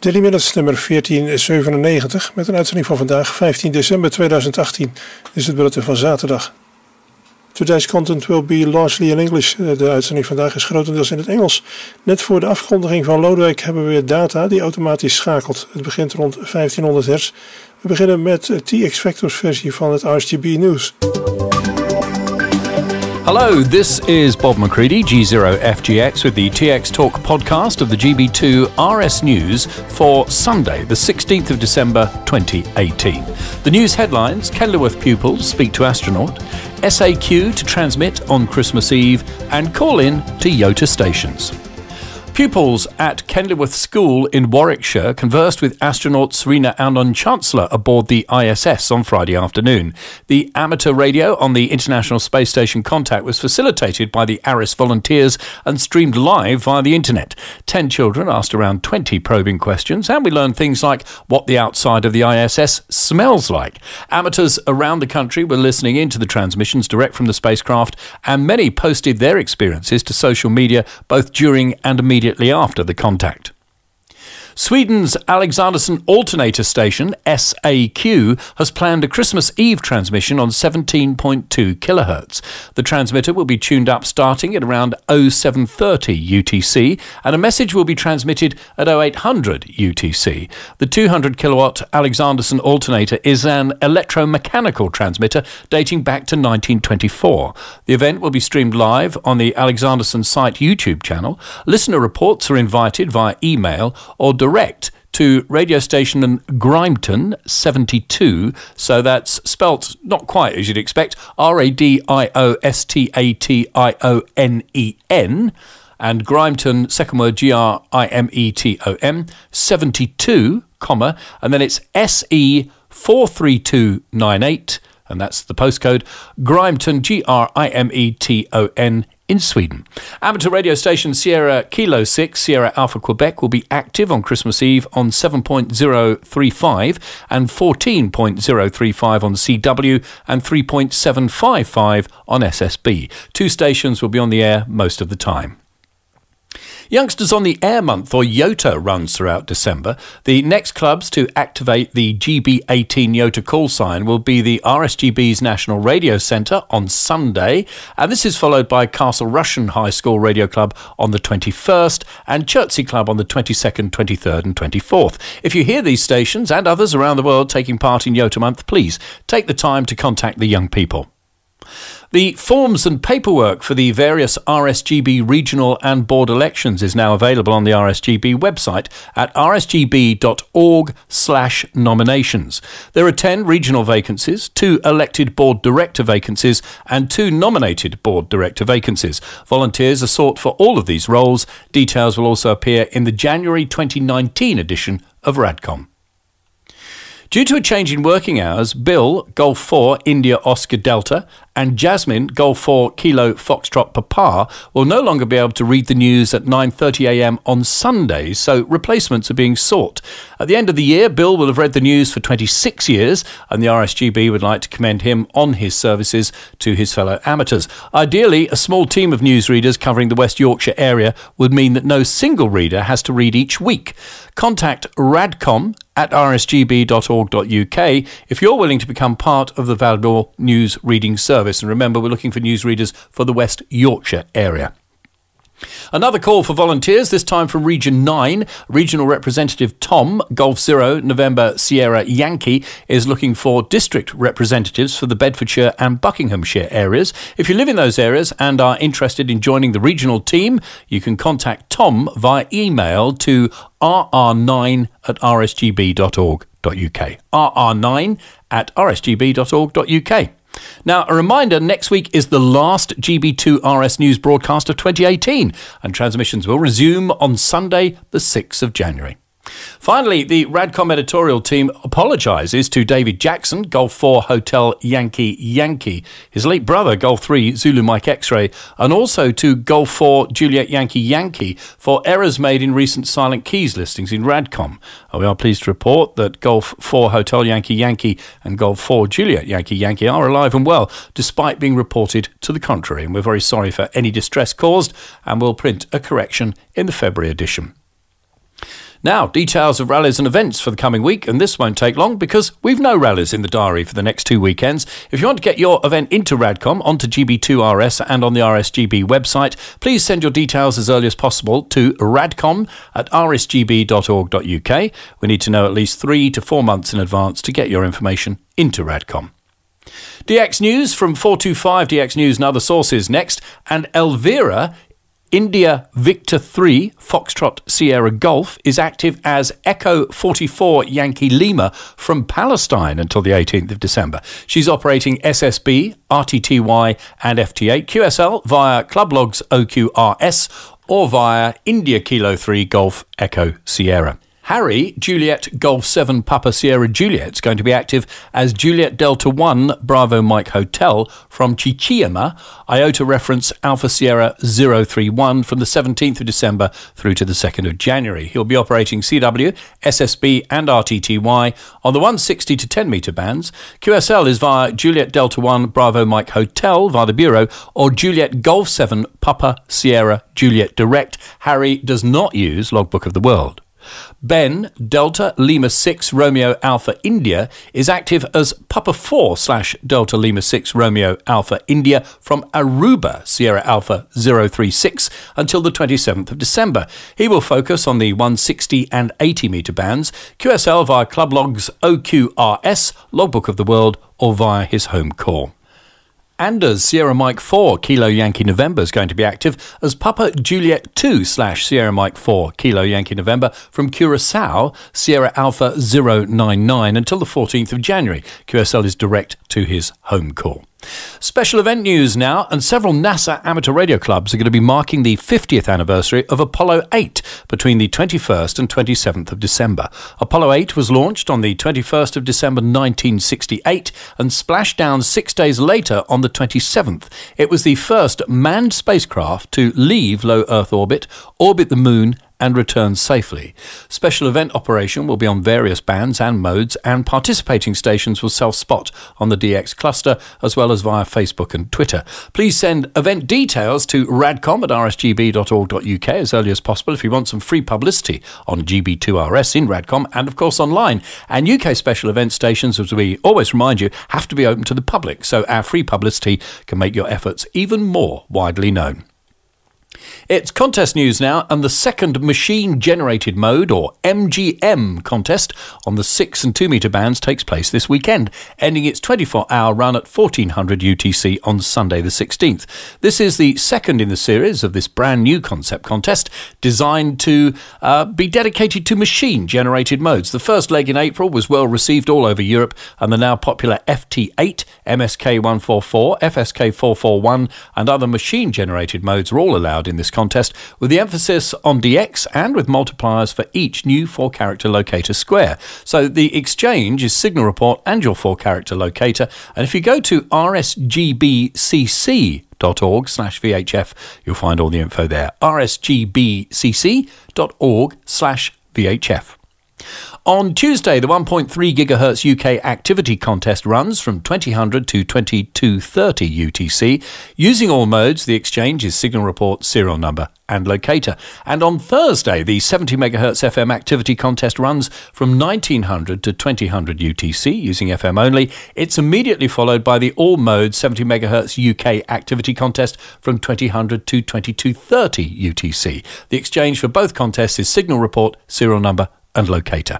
Daily Minutes nummer 1497 met een uitzending van vandaag 15 december 2018. Dit is het bulletin van zaterdag Today's content will be largely in English. Eh, de uitzending vandaag is grotendeels in het Engels. Net voor de afkondiging van Lodewijk hebben we weer data die automatisch schakelt. Het begint rond 1500 hertz. We beginnen met TX Factors versie van het RGB News. Hello, this is Bob McCready, G0FGX, with the TX Talk podcast of the GB2 RS News for Sunday, the 16th of December 2018. The news headlines Kenilworth pupils speak to astronaut, SAQ to transmit on Christmas Eve, and call in to YOTA stations. Pupils at Kenilworth School in Warwickshire conversed with astronaut Serena Annon Chancellor aboard the ISS on Friday afternoon. The amateur radio on the International Space Station Contact was facilitated by the ARIS volunteers and streamed live via the internet. Ten children asked around 20 probing questions, and we learned things like what the outside of the ISS smells like. Amateurs around the country were listening into the transmissions direct from the spacecraft, and many posted their experiences to social media both during and immediately immediately after the contact. Sweden's Alexanderson Alternator Station, SAQ, has planned a Christmas Eve transmission on 17.2 kHz. The transmitter will be tuned up starting at around 0730 UTC, and a message will be transmitted at 0800 UTC. The 200 kilowatt Alexanderson alternator is an electromechanical transmitter dating back to 1924. The event will be streamed live on the Alexanderson site YouTube channel. Listener reports are invited via email or direct to radio station in Grimeton 72. So that's spelt not quite as you'd expect R A D I O S T A T I O N E N. And Grimeton, second word G R I M E T O M, 72, comma, and then it's S E 43298 and that's the postcode Grimeton, G R I M E T O N, in Sweden. Amateur radio station Sierra Kilo 6, Sierra Alpha Quebec will be active on Christmas Eve on 7.035 and 14.035 on CW and 3.755 on SSB. Two stations will be on the air most of the time. Youngsters on the Air Month or YOTA runs throughout December. The next clubs to activate the GB18 YOTA call sign will be the RSGB's National Radio Centre on Sunday, and this is followed by Castle Russian High School Radio Club on the 21st and Chertsey Club on the 22nd, 23rd, and 24th. If you hear these stations and others around the world taking part in YOTA Month, please take the time to contact the young people. The forms and paperwork for the various RSGB regional and board elections is now available on the RSGB website at rsgb.org/nominations. There are 10 regional vacancies, 2 elected board director vacancies and 2 nominated board director vacancies. Volunteers are sought for all of these roles. Details will also appear in the January 2019 edition of Radcom. Due to a change in working hours, Bill, Golf 4, India Oscar Delta, and Jasmine, Golf 4 Kilo Foxtrot Papa, will no longer be able to read the news at 9:30 a.m. on Sundays, so replacements are being sought. At the end of the year, Bill will have read the news for 26 years, and the RSGB would like to commend him on his services to his fellow amateurs. Ideally, a small team of newsreaders covering the West Yorkshire area would mean that no single reader has to read each week. Contact radcom at rsgb.org.uk if you're willing to become part of the valuable news reading service service. And remember, we're looking for newsreaders for the West Yorkshire area. Another call for volunteers, this time from Region 9. Regional Representative Tom, Golf Zero, November Sierra Yankee, is looking for district representatives for the Bedfordshire and Buckinghamshire areas. If you live in those areas and are interested in joining the regional team, you can contact Tom via email to rr9 at rsgb.org.uk. rr9 at rsgb.org.uk. Now, a reminder next week is the last GB2 RS News broadcast of 2018, and transmissions will resume on Sunday, the 6th of January. Finally, the Radcom editorial team apologises to David Jackson, Golf 4 Hotel Yankee Yankee, his late brother, Golf 3 Zulu Mike X Ray, and also to Golf 4 Juliet Yankee Yankee for errors made in recent silent keys listings in Radcom. We are pleased to report that Golf 4 Hotel Yankee Yankee and Golf 4 Juliet Yankee Yankee are alive and well, despite being reported to the contrary. And we're very sorry for any distress caused, and we'll print a correction in the February edition. Now, details of rallies and events for the coming week, and this won't take long because we've no rallies in the diary for the next two weekends. If you want to get your event into Radcom onto GB2RS and on the RSGB website, please send your details as early as possible to radcom at rsgb.org.uk. We need to know at least three to four months in advance to get your information into Radcom. DX News from 425 DX News and other sources next, and Elvira India Victor 3 Foxtrot Sierra Golf is active as Echo 44 Yankee Lima from Palestine until the 18th of December. She's operating SSB, RTTY, and FTA QSL via Clublogs OQRS or via India Kilo 3 Golf Echo Sierra. Harry, Juliet Golf 7 Papa Sierra Juliet, is going to be active as Juliet Delta 1 Bravo Mike Hotel from Chichiama, IOTA reference Alpha Sierra 031 from the 17th of December through to the 2nd of January. He'll be operating CW, SSB, and RTTY on the 160 to 10 metre bands. QSL is via Juliet Delta 1 Bravo Mike Hotel via the Bureau or Juliet Golf 7 Papa Sierra Juliet Direct. Harry does not use Logbook of the World. Ben, Delta Lima 6 Romeo Alpha India, is active as Papa 4 slash Delta Lima 6 Romeo Alpha India from Aruba, Sierra Alpha 036, until the 27th of December. He will focus on the 160 and 80 metre bands, QSL via Club Logs OQRS, Logbook of the World, or via his home call. Anders Sierra Mike 4 Kilo Yankee November is going to be active as Papa Juliet 2 slash Sierra Mike 4 Kilo Yankee November from Curacao, Sierra Alpha 099 until the 14th of January. QSL is direct to his home call. Special event news now, and several NASA amateur radio clubs are going to be marking the 50th anniversary of Apollo 8 between the 21st and 27th of December. Apollo 8 was launched on the 21st of December 1968 and splashed down six days later on the 27th. It was the first manned spacecraft to leave low Earth orbit, orbit the moon, and return safely. Special event operation will be on various bands and modes, and participating stations will self spot on the DX cluster as well as via Facebook and Twitter. Please send event details to radcom at rsgb.org.uk as early as possible if you want some free publicity on GB2RS in Radcom and, of course, online. And UK special event stations, as we always remind you, have to be open to the public, so our free publicity can make your efforts even more widely known. It's contest news now, and the second machine generated mode, or MGM, contest on the 6 and 2 metre bands takes place this weekend, ending its 24 hour run at 1400 UTC on Sunday the 16th. This is the second in the series of this brand new concept contest designed to uh, be dedicated to machine generated modes. The first leg in April was well received all over Europe, and the now popular FT8, MSK144, FSK441, and other machine generated modes are all allowed allowed in this contest, with the emphasis on DX and with multipliers for each new four character locator square. So the exchange is signal report and your four character locator. And if you go to rsgbcc rsgbcc.org slash VHF. You'll find all the info there. rsgbcc.org slash VHF. On Tuesday, the 1.3 GHz UK activity contest runs from 2000 to 2230 UTC. Using all modes, the exchange is signal report, serial number, and locator. And on Thursday, the 70 MHz FM activity contest runs from 1900 to 2000 UTC using FM only. It's immediately followed by the all mode 70 MHz UK activity contest from 2000 to 2230 UTC. The exchange for both contests is signal report, serial number, and locator.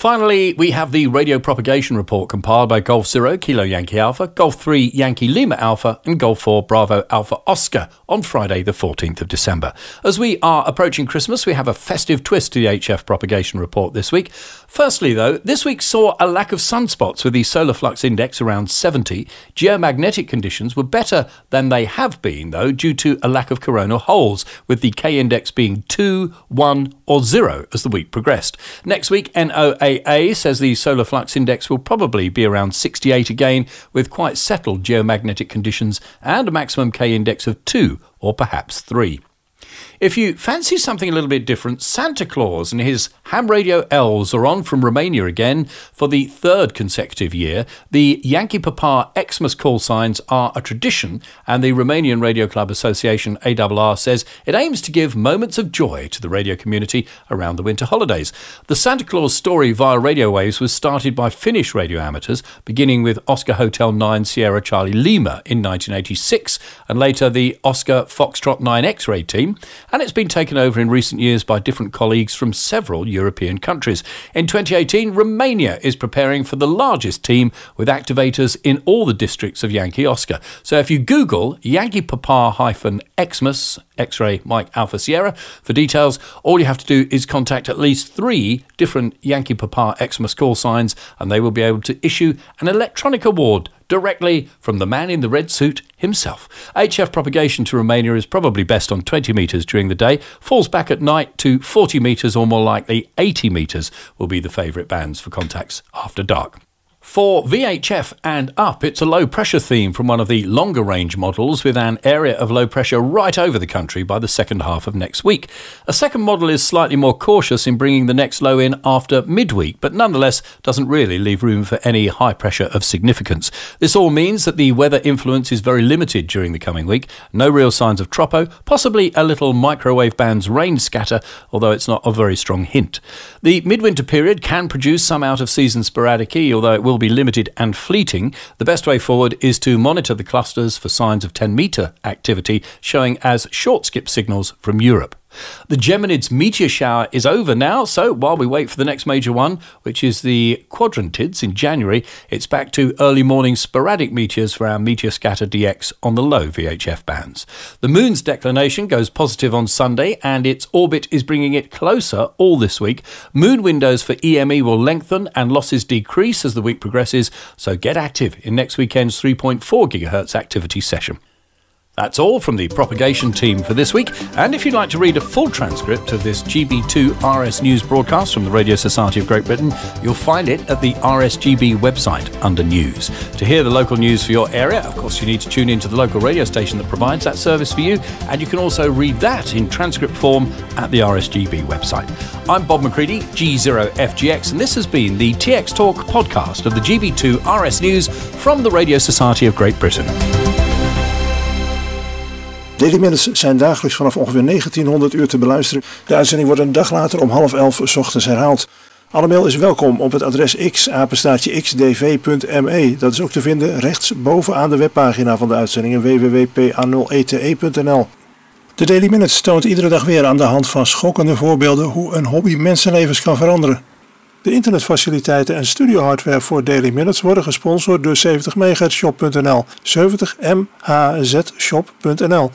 Finally, we have the radio propagation report compiled by Golf 0 Kilo Yankee Alpha, Golf 3 Yankee Lima Alpha, and Golf 4 Bravo Alpha Oscar on Friday, the 14th of December. As we are approaching Christmas, we have a festive twist to the HF propagation report this week. Firstly, though, this week saw a lack of sunspots with the solar flux index around 70. Geomagnetic conditions were better than they have been, though, due to a lack of coronal holes, with the K index being 2, 1, or 0 as the week progressed. Next week, NOAA. IAA says the solar flux index will probably be around 68 again, with quite settled geomagnetic conditions and a maximum K index of 2 or perhaps 3. If you fancy something a little bit different, Santa Claus and his ham radio elves are on from Romania again for the third consecutive year. The Yankee Papa Xmas call signs are a tradition, and the Romanian Radio Club Association, ARR, says it aims to give moments of joy to the radio community around the winter holidays. The Santa Claus story via radio waves was started by Finnish radio amateurs, beginning with Oscar Hotel 9 Sierra Charlie Lima in 1986, and later the Oscar Foxtrot 9 X ray team and it's been taken over in recent years by different colleagues from several European countries. In 2018, Romania is preparing for the largest team with activators in all the districts of Yankee Oscar. So if you Google Yankee Papa hyphen Xmas, X ray Mike Alpha Sierra, for details, all you have to do is contact at least three different Yankee Papa Xmas call signs, and they will be able to issue an electronic award directly from the man in the red suit himself. HF propagation to Romania is probably best on 20 metres during the day, falls back at night to 40 metres or more likely 80 metres will be the favourite bands for contacts after dark. For VHF and up, it's a low pressure theme from one of the longer range models with an area of low pressure right over the country by the second half of next week. A second model is slightly more cautious in bringing the next low in after midweek, but nonetheless doesn't really leave room for any high pressure of significance. This all means that the weather influence is very limited during the coming week. No real signs of tropo, possibly a little microwave bands rain scatter, although it's not a very strong hint. The midwinter period can produce some out of season sporadic E, although it will will be limited and fleeting, the best way forward is to monitor the clusters for signs of 10 metre activity showing as short skip signals from Europe. The Geminids meteor shower is over now, so while we wait for the next major one, which is the Quadrantids in January, it's back to early morning sporadic meteors for our Meteor Scatter DX on the low VHF bands. The moon's declination goes positive on Sunday, and its orbit is bringing it closer all this week. Moon windows for EME will lengthen and losses decrease as the week progresses, so get active in next weekend's 3.4 GHz activity session. That's all from the propagation team for this week. And if you'd like to read a full transcript of this GB2 RS News broadcast from the Radio Society of Great Britain, you'll find it at the RSGB website under News. To hear the local news for your area, of course, you need to tune into the local radio station that provides that service for you. And you can also read that in transcript form at the RSGB website. I'm Bob McCready, G0FGX, and this has been the TX Talk podcast of the GB2 RS News from the Radio Society of Great Britain. Daily Minutes zijn dagelijks vanaf ongeveer 1900 uur te beluisteren. De uitzending wordt een dag later om half elf s ochtends herhaald. Alle mail is welkom op het adres xapenstaatje e. Dat is ook te vinden rechts bovenaan de webpagina van de uitzendingen www.pa0ete.nl. E e de Daily Minutes toont iedere dag weer aan de hand van schokkende voorbeelden hoe een hobby mensenlevens kan veranderen. De internetfaciliteiten en studiohardware voor Daily Minutes worden gesponsord door 70mhzshop.nl. 70mhzshop.nl